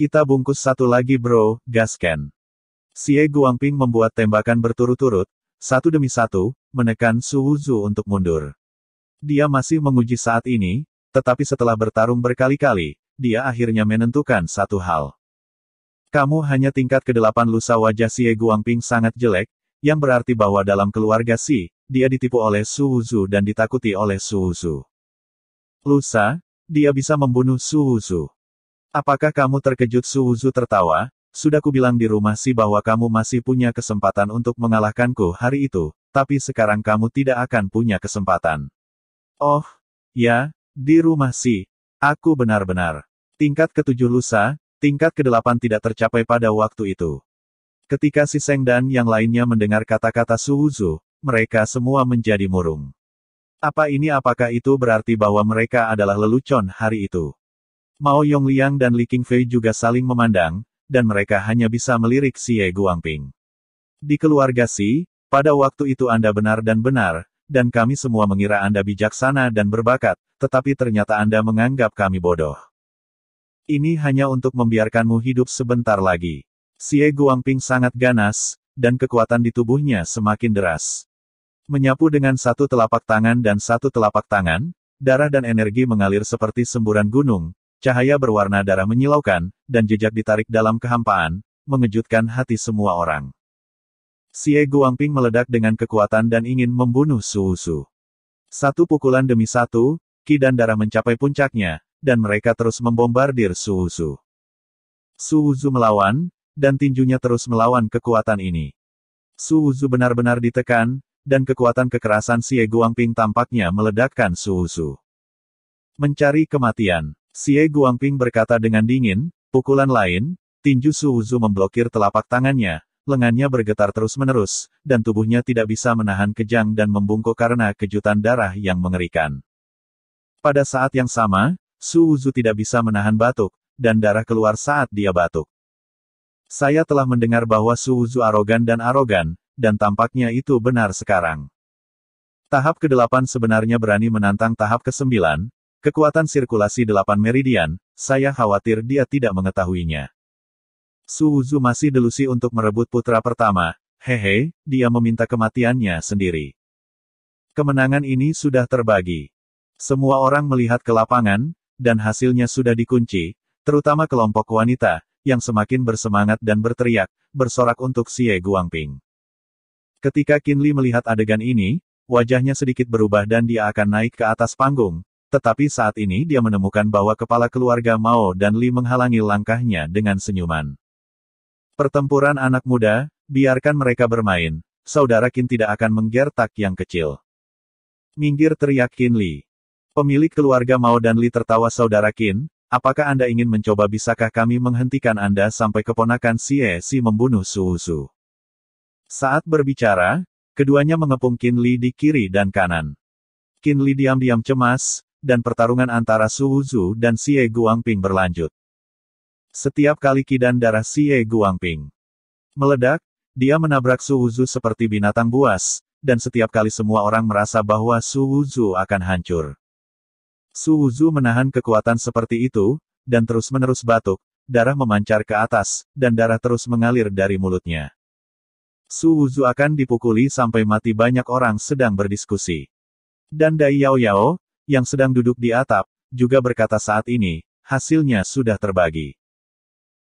Kita bungkus satu lagi bro, gasken. Xie Guangping membuat tembakan berturut-turut, satu demi satu, menekan Su Wuzu untuk mundur. Dia masih menguji saat ini, tetapi setelah bertarung berkali-kali, dia akhirnya menentukan satu hal. Kamu hanya tingkat kedelapan lusa wajah Xie Guangping sangat jelek, yang berarti bahwa dalam keluarga Si, dia ditipu oleh Su Wuzu dan ditakuti oleh Su Wuzu. Lusa, dia bisa membunuh Su Wuzu. Apakah kamu terkejut Suwuzu tertawa? Sudah kubilang di rumah si bahwa kamu masih punya kesempatan untuk mengalahkanku hari itu, tapi sekarang kamu tidak akan punya kesempatan. Oh, ya, di rumah si. Aku benar-benar. Tingkat ketujuh lusa, tingkat kedelapan tidak tercapai pada waktu itu. Ketika si Seng dan yang lainnya mendengar kata-kata Suwuzu, mereka semua menjadi murung. Apa ini apakah itu berarti bahwa mereka adalah lelucon hari itu? Mao Yongliang dan Li Qingfei juga saling memandang, dan mereka hanya bisa melirik Si Ye Guangping. Di keluarga Si, pada waktu itu Anda benar dan benar, dan kami semua mengira Anda bijaksana dan berbakat, tetapi ternyata Anda menganggap kami bodoh. Ini hanya untuk membiarkanmu hidup sebentar lagi. Si Ye Guangping sangat ganas, dan kekuatan di tubuhnya semakin deras. Menyapu dengan satu telapak tangan dan satu telapak tangan, darah dan energi mengalir seperti semburan gunung, Cahaya berwarna darah menyilaukan, dan jejak ditarik dalam kehampaan, mengejutkan hati semua orang. Xie Guangping meledak dengan kekuatan dan ingin membunuh Su Su. Satu pukulan demi satu, ki dan darah mencapai puncaknya, dan mereka terus membombardir Su Su. Su Wuzu melawan, dan tinjunya terus melawan kekuatan ini. Su Wuzu benar-benar ditekan, dan kekuatan kekerasan Xie Guangping tampaknya meledakkan Su Wuzu. Mencari kematian. Xie Guangping berkata dengan dingin, pukulan lain, tinju Suhuzu memblokir telapak tangannya, lengannya bergetar terus-menerus, dan tubuhnya tidak bisa menahan kejang dan membungkuk karena kejutan darah yang mengerikan. Pada saat yang sama, Suhuzu tidak bisa menahan batuk, dan darah keluar saat dia batuk. Saya telah mendengar bahwa Suhuzu arogan dan arogan, dan tampaknya itu benar sekarang. Tahap ke-8 sebenarnya berani menantang tahap ke-9, Kekuatan sirkulasi delapan meridian, saya khawatir dia tidak mengetahuinya. Suzu masih delusi untuk merebut putra pertama, hehe, dia meminta kematiannya sendiri. Kemenangan ini sudah terbagi. Semua orang melihat ke lapangan, dan hasilnya sudah dikunci, terutama kelompok wanita, yang semakin bersemangat dan berteriak, bersorak untuk Xie Guangping. Ketika Li melihat adegan ini, wajahnya sedikit berubah dan dia akan naik ke atas panggung, tetapi saat ini dia menemukan bahwa kepala keluarga Mao dan Li menghalangi langkahnya dengan senyuman. Pertempuran anak muda, biarkan mereka bermain, saudara Qin tidak akan menggertak yang kecil. Minggir teriak Qin Li. Pemilik keluarga Mao dan Li tertawa saudara Qin, apakah Anda ingin mencoba bisakah kami menghentikan Anda sampai keponakan E Si membunuh Su Su. Saat berbicara, keduanya mengepung Qin Li di kiri dan kanan. Qin Li diam-diam cemas, dan pertarungan antara Su Wuzu dan Xie Guangping berlanjut. Setiap kali kidan darah Xie Guangping meledak, dia menabrak Su Wuzu seperti binatang buas, dan setiap kali semua orang merasa bahwa Su Wuzu akan hancur. Su Wuzu menahan kekuatan seperti itu, dan terus-menerus batuk, darah memancar ke atas, dan darah terus mengalir dari mulutnya. Su Wuzu akan dipukuli sampai mati banyak orang sedang berdiskusi. Dan Dai Yao Yao, yang sedang duduk di atap, juga berkata saat ini, hasilnya sudah terbagi.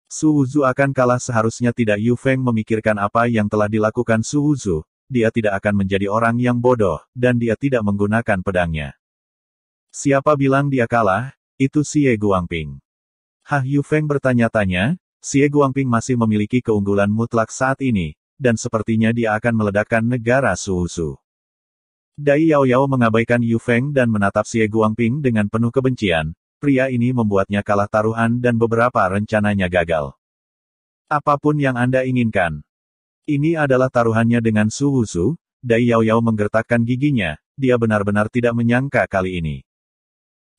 Su Wuzu akan kalah seharusnya tidak Yu Feng memikirkan apa yang telah dilakukan Su Wuzu, dia tidak akan menjadi orang yang bodoh, dan dia tidak menggunakan pedangnya. Siapa bilang dia kalah? Itu Si Xie Guangping. Hah Yu Feng bertanya-tanya, Si Xie Guangping masih memiliki keunggulan mutlak saat ini, dan sepertinya dia akan meledakkan negara Su Wuzu. Dai Yao Yao mengabaikan Yu Feng dan menatap Xie Guangping dengan penuh kebencian. Pria ini membuatnya kalah taruhan dan beberapa rencananya gagal. Apapun yang Anda inginkan. Ini adalah taruhannya dengan Su Wusu, Dai Yao Yao menggertakkan giginya, dia benar-benar tidak menyangka kali ini.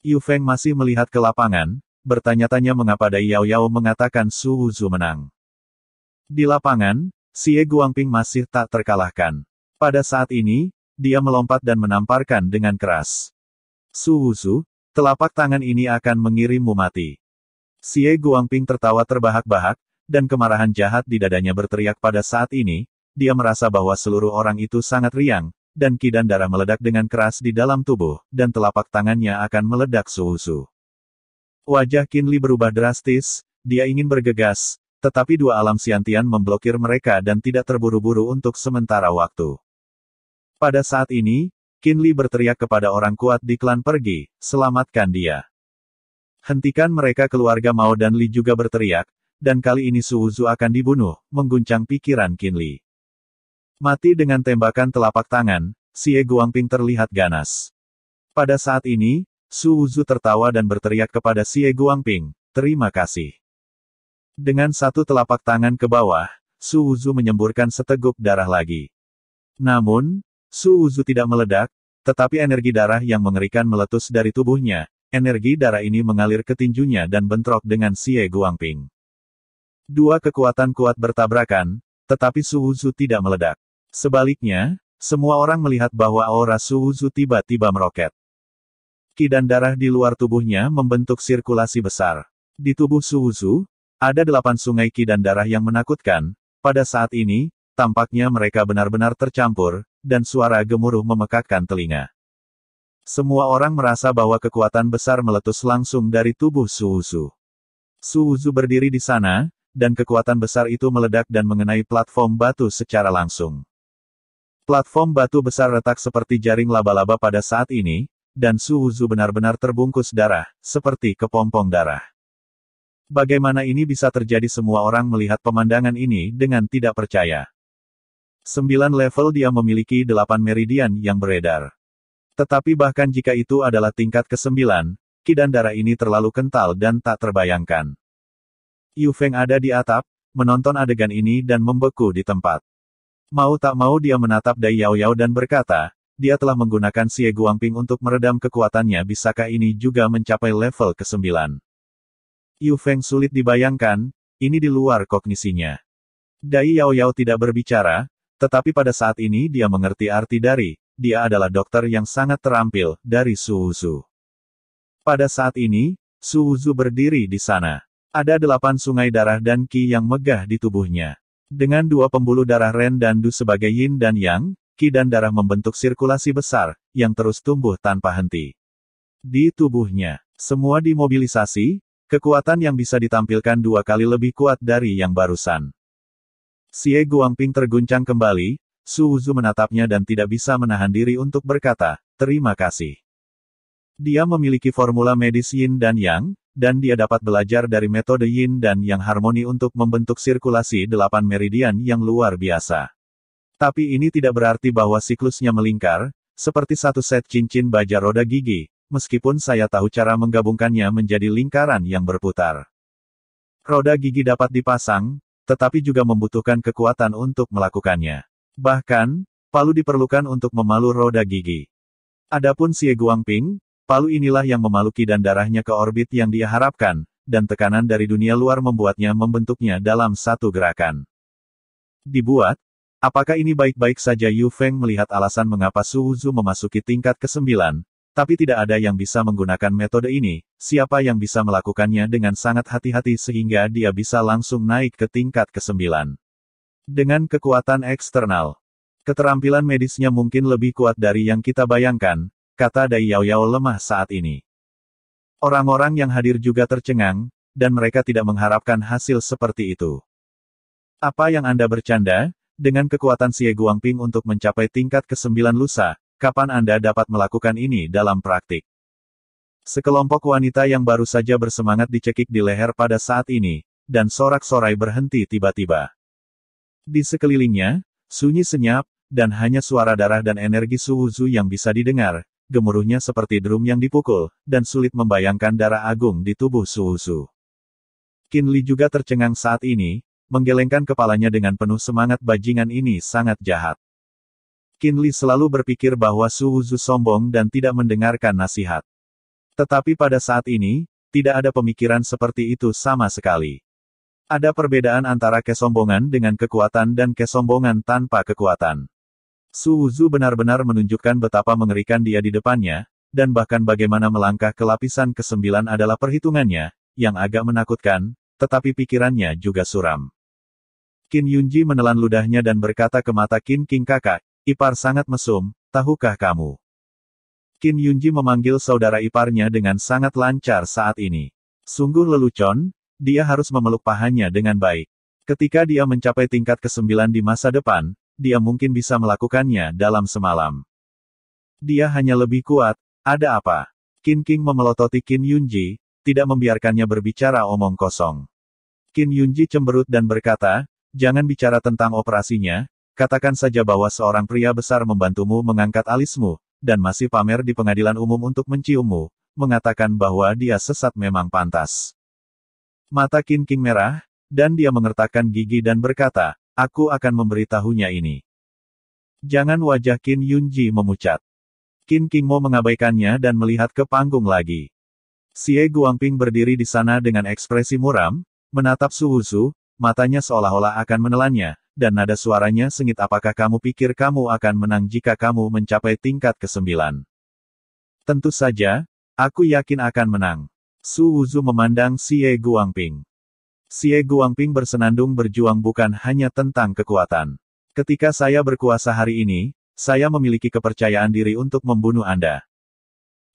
Yu Feng masih melihat ke lapangan, bertanya-tanya mengapa Dai Yao Yao mengatakan Su Wusu menang. Di lapangan, Xie Guangping masih tak terkalahkan. Pada saat ini, dia melompat dan menamparkan dengan keras. Wusu, telapak tangan ini akan mengirimmu mati. Xie Guangping tertawa terbahak-bahak, dan kemarahan jahat di dadanya berteriak pada saat ini, dia merasa bahwa seluruh orang itu sangat riang, dan kidan darah meledak dengan keras di dalam tubuh, dan telapak tangannya akan meledak Wusu. Wajah Li berubah drastis, dia ingin bergegas, tetapi dua alam siantian memblokir mereka dan tidak terburu-buru untuk sementara waktu. Pada saat ini, Kinli berteriak kepada orang kuat di klan pergi, selamatkan dia. Hentikan mereka keluarga Mao dan Li juga berteriak, dan kali ini Suuzu akan dibunuh, mengguncang pikiran Kinli. Mati dengan tembakan telapak tangan, Xie Guangping terlihat ganas. Pada saat ini, Suuzu tertawa dan berteriak kepada Xie Guangping, terima kasih. Dengan satu telapak tangan ke bawah, Suuzu menyemburkan seteguk darah lagi. Namun, Suuzu tidak meledak, tetapi energi darah yang mengerikan meletus dari tubuhnya. Energi darah ini mengalir ke tinjunya dan bentrok dengan Xie Guangping. Dua kekuatan kuat bertabrakan, tetapi Suuzu tidak meledak. Sebaliknya, semua orang melihat bahwa aura Suuzu tiba-tiba meroket. Kidan darah di luar tubuhnya membentuk sirkulasi besar. Di tubuh Suuzu, ada delapan sungai kidan darah yang menakutkan. Pada saat ini, tampaknya mereka benar-benar tercampur, dan suara gemuruh memekakkan telinga. Semua orang merasa bahwa kekuatan besar meletus langsung dari tubuh Suuzu. Suuzu berdiri di sana, dan kekuatan besar itu meledak dan mengenai platform batu secara langsung. Platform batu besar retak seperti jaring laba-laba pada saat ini, dan Suuzu benar-benar terbungkus darah, seperti kepompong darah. Bagaimana ini bisa terjadi semua orang melihat pemandangan ini dengan tidak percaya. Sembilan level dia memiliki delapan meridian yang beredar. Tetapi bahkan jika itu adalah tingkat ke-9, kidan darah ini terlalu kental dan tak terbayangkan. Yu Feng ada di atap, menonton adegan ini dan membeku di tempat. Mau tak mau dia menatap Dai Yao Yao dan berkata, dia telah menggunakan Xie Guangping untuk meredam kekuatannya bisakah ini juga mencapai level ke-9. Yu Feng sulit dibayangkan, ini di luar kognisinya. Dai Yao Yao tidak berbicara, tetapi pada saat ini dia mengerti arti dari, dia adalah dokter yang sangat terampil, dari Suhuzu. Pada saat ini, Suhuzu berdiri di sana. Ada delapan sungai darah dan Ki yang megah di tubuhnya. Dengan dua pembuluh darah Ren dan Du sebagai Yin dan Yang, Ki dan darah membentuk sirkulasi besar, yang terus tumbuh tanpa henti. Di tubuhnya, semua dimobilisasi, kekuatan yang bisa ditampilkan dua kali lebih kuat dari yang barusan. Xie Guangping terguncang kembali, Su Wuzu menatapnya dan tidak bisa menahan diri untuk berkata, terima kasih. Dia memiliki formula medis yin dan yang, dan dia dapat belajar dari metode yin dan yang harmoni untuk membentuk sirkulasi delapan meridian yang luar biasa. Tapi ini tidak berarti bahwa siklusnya melingkar, seperti satu set cincin baja roda gigi, meskipun saya tahu cara menggabungkannya menjadi lingkaran yang berputar. Roda gigi dapat dipasang, tetapi juga membutuhkan kekuatan untuk melakukannya. Bahkan, palu diperlukan untuk memalu roda gigi. Adapun Xie Guangping, palu inilah yang memaluki dan darahnya ke orbit yang dia harapkan, dan tekanan dari dunia luar membuatnya membentuknya dalam satu gerakan. Dibuat, apakah ini baik-baik saja Yu Feng melihat alasan mengapa Su Wuzu memasuki tingkat ke-9, tapi tidak ada yang bisa menggunakan metode ini, siapa yang bisa melakukannya dengan sangat hati-hati sehingga dia bisa langsung naik ke tingkat ke-9. Dengan kekuatan eksternal, keterampilan medisnya mungkin lebih kuat dari yang kita bayangkan, kata Dai Yao Yao lemah saat ini. Orang-orang yang hadir juga tercengang, dan mereka tidak mengharapkan hasil seperti itu. Apa yang Anda bercanda? Dengan kekuatan Xie Guangping untuk mencapai tingkat ke-9 lusa, Kapan Anda dapat melakukan ini dalam praktik? Sekelompok wanita yang baru saja bersemangat dicekik di leher pada saat ini, dan sorak-sorai berhenti tiba-tiba. Di sekelilingnya, sunyi senyap, dan hanya suara darah dan energi suhuzu yang bisa didengar, gemuruhnya seperti drum yang dipukul, dan sulit membayangkan darah agung di tubuh suhuzu. Kinli juga tercengang saat ini, menggelengkan kepalanya dengan penuh semangat bajingan ini sangat jahat. Kinli selalu berpikir bahwa Su Wuzu sombong dan tidak mendengarkan nasihat. Tetapi pada saat ini, tidak ada pemikiran seperti itu sama sekali. Ada perbedaan antara kesombongan dengan kekuatan dan kesombongan tanpa kekuatan. Su Wuzu benar-benar menunjukkan betapa mengerikan dia di depannya, dan bahkan bagaimana melangkah ke lapisan kesembilan adalah perhitungannya, yang agak menakutkan, tetapi pikirannya juga suram. Kin Yunji menelan ludahnya dan berkata ke mata Kin King kakak, Ipar sangat mesum, tahukah kamu? Kim Yunji memanggil saudara iparnya dengan sangat lancar saat ini. Sungguh lelucon, dia harus memeluk pahanya dengan baik. Ketika dia mencapai tingkat ke-9 di masa depan, dia mungkin bisa melakukannya dalam semalam. Dia hanya lebih kuat, ada apa? Kin King memelototi Kin Yunji, tidak membiarkannya berbicara omong kosong. Kin Yunji cemberut dan berkata, jangan bicara tentang operasinya, Katakan saja bahwa seorang pria besar membantumu mengangkat alismu, dan masih pamer di pengadilan umum untuk menciummu, mengatakan bahwa dia sesat memang pantas. Mata Kin King merah, dan dia mengertakkan gigi dan berkata, aku akan memberitahunya ini. Jangan wajah Kin Yunji memucat. Kin King Mo mengabaikannya dan melihat ke panggung lagi. Xie Guangping berdiri di sana dengan ekspresi muram, menatap Su Husu, matanya seolah-olah akan menelannya, dan nada suaranya sengit apakah kamu pikir kamu akan menang jika kamu mencapai tingkat ke-9? Tentu saja, aku yakin akan menang. Su Wuzu memandang Xie Guangping. Xie Guangping bersenandung berjuang bukan hanya tentang kekuatan. Ketika saya berkuasa hari ini, saya memiliki kepercayaan diri untuk membunuh Anda.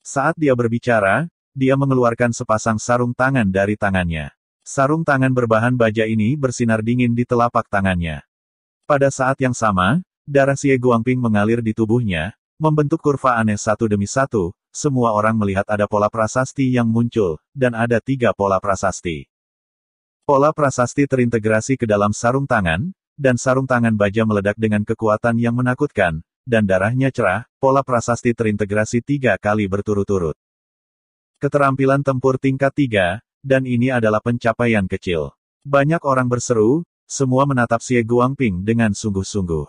Saat dia berbicara, dia mengeluarkan sepasang sarung tangan dari tangannya. Sarung tangan berbahan baja ini bersinar dingin di telapak tangannya. Pada saat yang sama, darah Xie Guangping mengalir di tubuhnya, membentuk kurva aneh satu demi satu, semua orang melihat ada pola prasasti yang muncul, dan ada tiga pola prasasti. Pola prasasti terintegrasi ke dalam sarung tangan, dan sarung tangan baja meledak dengan kekuatan yang menakutkan, dan darahnya cerah, pola prasasti terintegrasi tiga kali berturut-turut. Keterampilan tempur tingkat tiga, dan ini adalah pencapaian kecil. Banyak orang berseru, semua menatap Xie Guangping dengan sungguh-sungguh.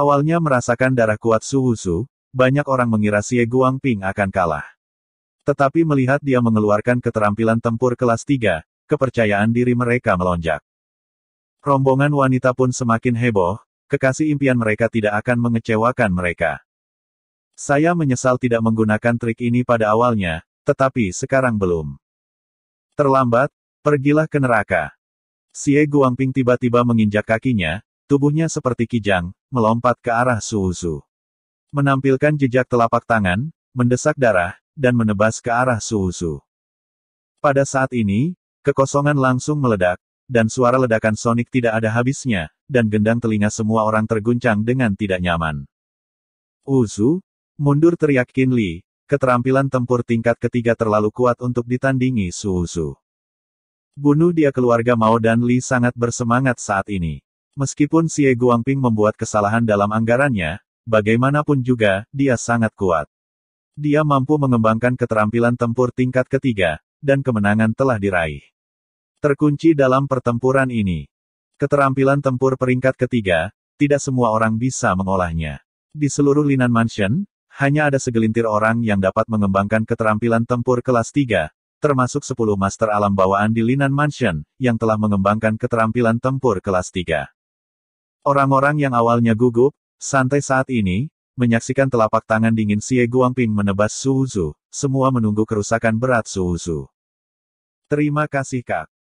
Awalnya merasakan darah kuat Su Wusu, banyak orang mengira Xie Guangping akan kalah. Tetapi melihat dia mengeluarkan keterampilan tempur kelas 3, kepercayaan diri mereka melonjak. Rombongan wanita pun semakin heboh, kekasih impian mereka tidak akan mengecewakan mereka. Saya menyesal tidak menggunakan trik ini pada awalnya, tetapi sekarang belum. Terlambat, pergilah ke neraka. Xie Guangping tiba-tiba menginjak kakinya, tubuhnya seperti kijang, melompat ke arah Suuzu. Menampilkan jejak telapak tangan, mendesak darah, dan menebas ke arah Suuzu. Pada saat ini, kekosongan langsung meledak, dan suara ledakan sonik tidak ada habisnya, dan gendang telinga semua orang terguncang dengan tidak nyaman. Uzu, mundur teriak Qin Li, keterampilan tempur tingkat ketiga terlalu kuat untuk ditandingi Suuzu. Bunuh dia keluarga Mao dan Li sangat bersemangat saat ini. Meskipun Xie Guangping membuat kesalahan dalam anggarannya, bagaimanapun juga, dia sangat kuat. Dia mampu mengembangkan keterampilan tempur tingkat ketiga, dan kemenangan telah diraih. Terkunci dalam pertempuran ini. Keterampilan tempur peringkat ketiga, tidak semua orang bisa mengolahnya. Di seluruh Linan Mansion, hanya ada segelintir orang yang dapat mengembangkan keterampilan tempur kelas 3, termasuk 10 master alam bawaan di Linan Mansion, yang telah mengembangkan keterampilan tempur kelas 3. Orang-orang yang awalnya gugup, santai saat ini, menyaksikan telapak tangan dingin Xie Guangping menebas Su semua menunggu kerusakan berat Su Terima kasih Kak.